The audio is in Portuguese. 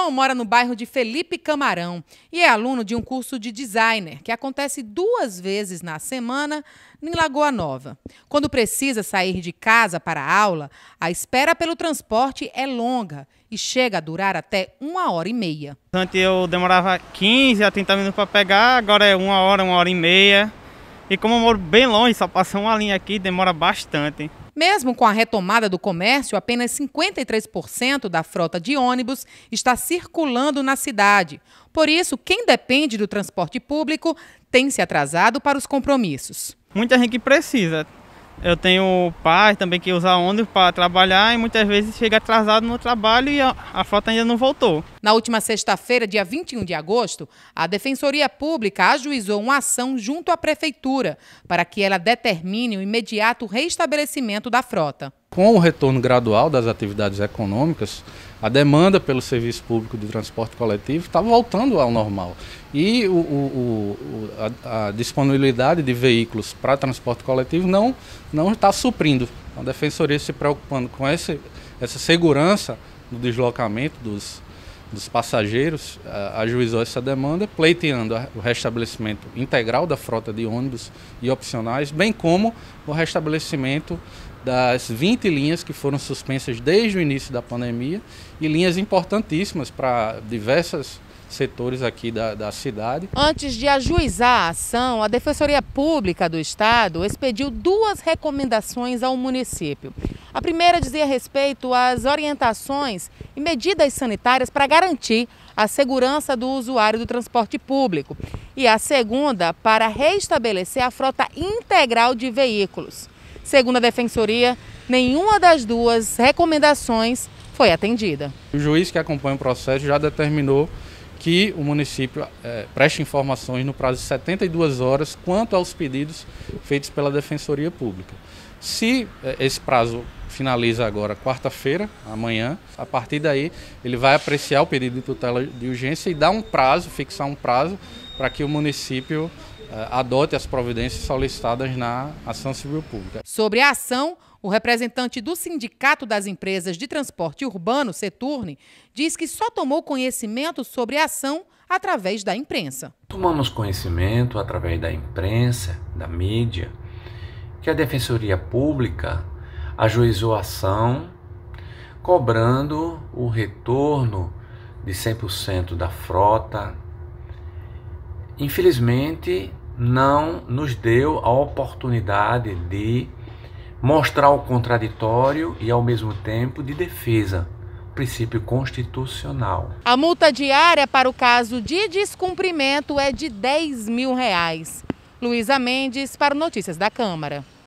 João mora no bairro de Felipe Camarão e é aluno de um curso de designer que acontece duas vezes na semana em Lagoa Nova. Quando precisa sair de casa para a aula, a espera pelo transporte é longa e chega a durar até uma hora e meia. Antes eu demorava 15 a 30 minutos para pegar, agora é uma hora, uma hora e meia. E como eu moro bem longe, só passa uma linha aqui, demora bastante. Mesmo com a retomada do comércio, apenas 53% da frota de ônibus está circulando na cidade. Por isso, quem depende do transporte público tem se atrasado para os compromissos. Muita gente precisa eu tenho pai também que usa ônibus para trabalhar e muitas vezes chega atrasado no trabalho e a, a frota ainda não voltou. Na última sexta-feira, dia 21 de agosto, a Defensoria Pública ajuizou uma ação junto à Prefeitura para que ela determine o imediato restabelecimento da frota com o retorno gradual das atividades econômicas, a demanda pelo serviço público de transporte coletivo está voltando ao normal. E o, o, o, a, a, disponibilidade de veículos para transporte coletivo não, não está suprindo. Então, a Defensoria se preocupando com esse, essa segurança no deslocamento dos, dos passageiros, a, ajuizou essa demanda, pleiteando o restabelecimento integral da frota de ônibus e opcionais, bem como o restabelecimento das 20 linhas que foram suspensas desde o início da pandemia e linhas importantíssimas para diversas setores aqui da, da, cidade. Antes de ajuizar a ação, a Defensoria Pública do Estado expediu duas recomendações ao município. A primeira dizia respeito às orientações e medidas sanitárias para garantir a segurança do usuário do transporte público. E a segunda, para restabelecer a frota integral de veículos. Segundo a Defensoria, nenhuma das duas recomendações foi atendida. O juiz que acompanha o processo já determinou que o município é, preste informações no prazo de 72 horas quanto aos pedidos feitos pela Defensoria Pública. Se é, esse prazo finaliza agora quarta-feira, amanhã, a partir daí ele vai apreciar o pedido de tutela de urgência e dar um prazo, fixar um prazo para que o município eh, adote as providências solicitadas na ação civil pública. Sobre a ação, o representante do Sindicato das Empresas de Transporte Urbano, Seturne, diz que só tomou conhecimento sobre a ação através da imprensa. Tomamos conhecimento através da imprensa, da mídia, que a Defensoria Pública ajuizou a ação cobrando o retorno de 100% da frota. Infelizmente, não nos deu a oportunidade de mostrar o contraditório e, ao mesmo tempo, de defesa princípio constitucional. A multa diária para o caso de descumprimento é de 10 mil reais. Luísa Mendes para Notícias da Câmara.